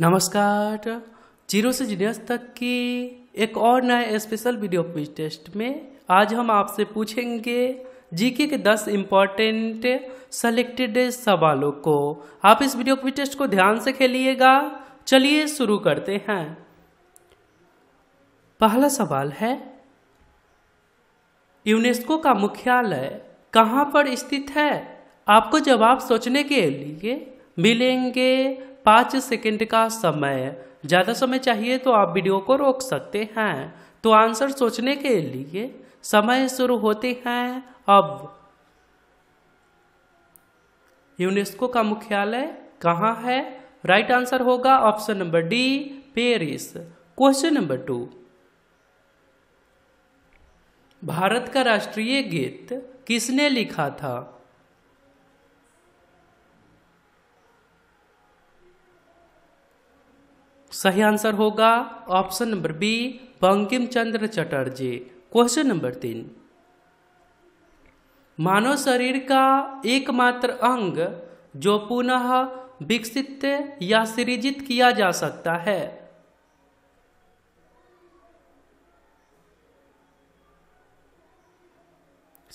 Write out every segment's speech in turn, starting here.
नमस्कार जीरो से जीनियस तक की एक और नए स्पेशल वीडियो क्विज टेस्ट में आज हम आपसे पूछेंगे जीके के 10 इम्पॉर्टेंट सेलेक्टेड सवालों को आप इस वीडियो क्विज टेस्ट को ध्यान से खेलिएगा चलिए शुरू करते हैं पहला सवाल है यूनेस्को का मुख्यालय कहाँ पर स्थित है आपको जवाब सोचने के लिए मिलेंगे पाँच सेकंड का समय ज़्यादा समय चाहिए तो आप वीडियो को रोक सकते हैं तो आंसर सोचने के लिए समय शुरू होते हैं अब यूनेस्को का मुख्यालय कहाँ है राइट आंसर होगा option number D Paris question number two Bharat का राष्ट्रीय गीत किसने लिखा था सही आंसर होगा option number B Bankim Chandra Chatterjee question number तीन मानव शरीर का एकमात्र अंग जो पुनः विकसित या सृजित किया जा सकता है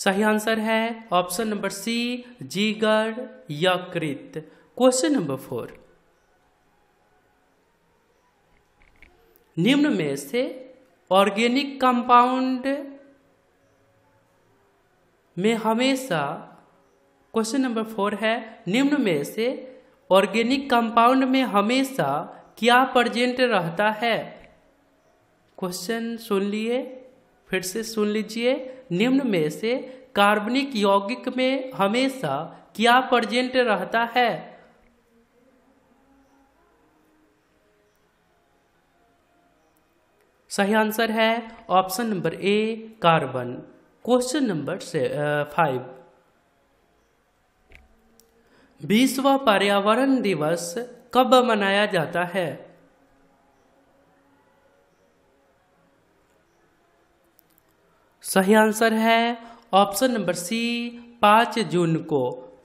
सही आंसर है ऑप्शन नंबर सी जीगर यकृत क्वेश्चन नंबर फोर निम्न में से ऑर्गेनिक कंपाउंड में हमेशा क्वेश्चन नंबर फोर है निम्न में से ऑर्गेनिक कंपाउंड में हमेशा क्या प्रजेंट रहता है क्वेश्चन सुन लिए फिर से सुन लीजिए निम्न में से कार्बनिक यौगिक में हमेशा क्या प्रजेंट रहता है सही आंसर है option number A carbon question number से फाइव विश्व पर्यावरण दिवस कब मनाया जाता है सही आंसर है ऑप्शन नंबर सी पांच जून को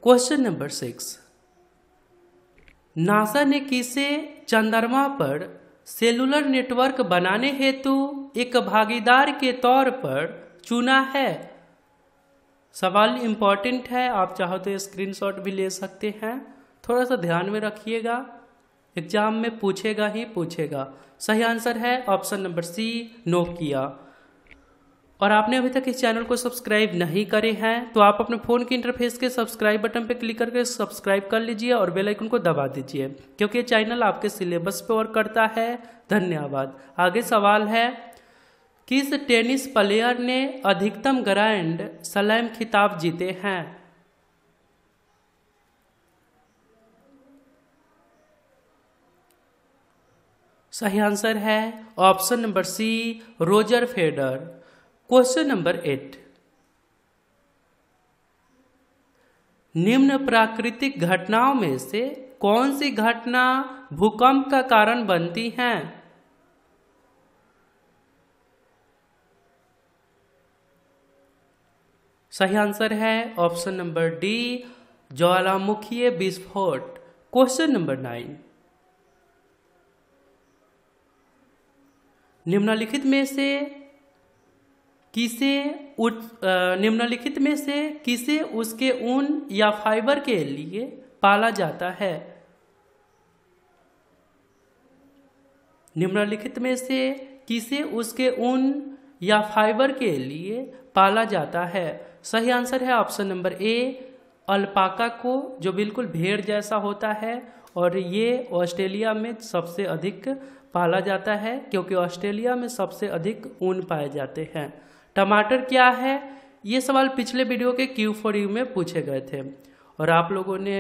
क्वेश्चन नंबर सिक्स नासा ने किसे चंद्रमा पर सेलुलर नेटवर्क बनाने हेतु एक भागीदार के तौर पर चुना है सवाल इम्पॉर्टेंट है आप चाहो तो स्क्रीनशॉट भी ले सकते हैं थोड़ा सा ध्यान में रखिएगा एग्जाम में पूछेगा ही पूछेगा सही आंसर है ऑप्शन नंबर सी नोकिया और आपने अभी तक इस चैनल को सब्सक्राइब नहीं करे हैं तो आप अपने फ़ोन के इंटरफेस के सब्सक्राइब बटन पर क्लिक करके सब्सक्राइब कर लीजिए और बेल आइकन को दबा दीजिए क्योंकि चैनल आपके सिलेबस पे और करता है धन्यवाद आगे सवाल है किस टेनिस प्लेयर ने अधिकतम ग्रैंड सलैम खिताब जीते हैं सही आंसर है option number C Roger Federer question number eight निम्न प्राकृतिक घटनाओं में से कौन सी घटना भूकंप का कारण बनती है सही आंसर है ऑप्शन नंबर डी ज्वालामुखीय विस्फोट क्वेश्चन नंबर नाइन निम्नलिखित में से किसे निम्नलिखित में से किसे उसके ऊन या फाइबर के लिए पाला जाता है निम्नलिखित में से किसे उसके ऊन या फाइबर के लिए पाला जाता है सही आंसर है ऑप्शन नंबर ए अल्पाका को जो बिल्कुल भेड़ जैसा होता है और ये ऑस्ट्रेलिया में सबसे अधिक पाला जाता है क्योंकि ऑस्ट्रेलिया में सबसे अधिक ऊन पाए जाते हैं टमाटर क्या है ये सवाल पिछले वीडियो के क्यू फॉर यू में पूछे गए थे और आप लोगों ने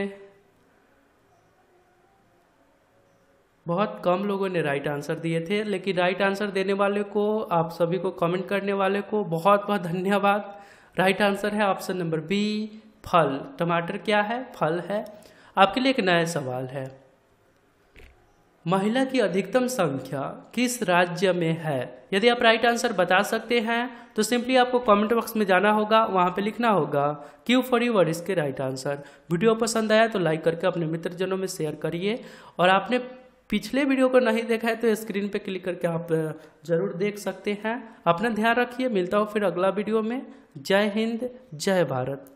बहुत कम लोगों ने राइट आंसर दिए थे लेकिन राइट आंसर देने वाले को आप सभी को कमेंट करने वाले को बहुत बहुत धन्यवाद राइट आंसर है ऑप्शन नंबर बी फल टमाटर क्या है फल है आपके लिए एक नया सवाल है महिला की अधिकतम संख्या किस राज्य में है यदि आप राइट आंसर बता सकते हैं तो सिंपली आपको कमेंट बॉक्स में जाना होगा वहां पे लिखना होगा क्यू फॉर यू वर्ड इसके राइट आंसर वीडियो पसंद आया तो लाइक करके अपने मित्रजनों में शेयर करिए और आपने पिछले वीडियो को नहीं देखा है तो स्क्रीन पे क्लिक करके आप जरूर देख सकते हैं अपना ध्यान रखिए मिलता हो फिर अगला वीडियो में जय हिंद जय भारत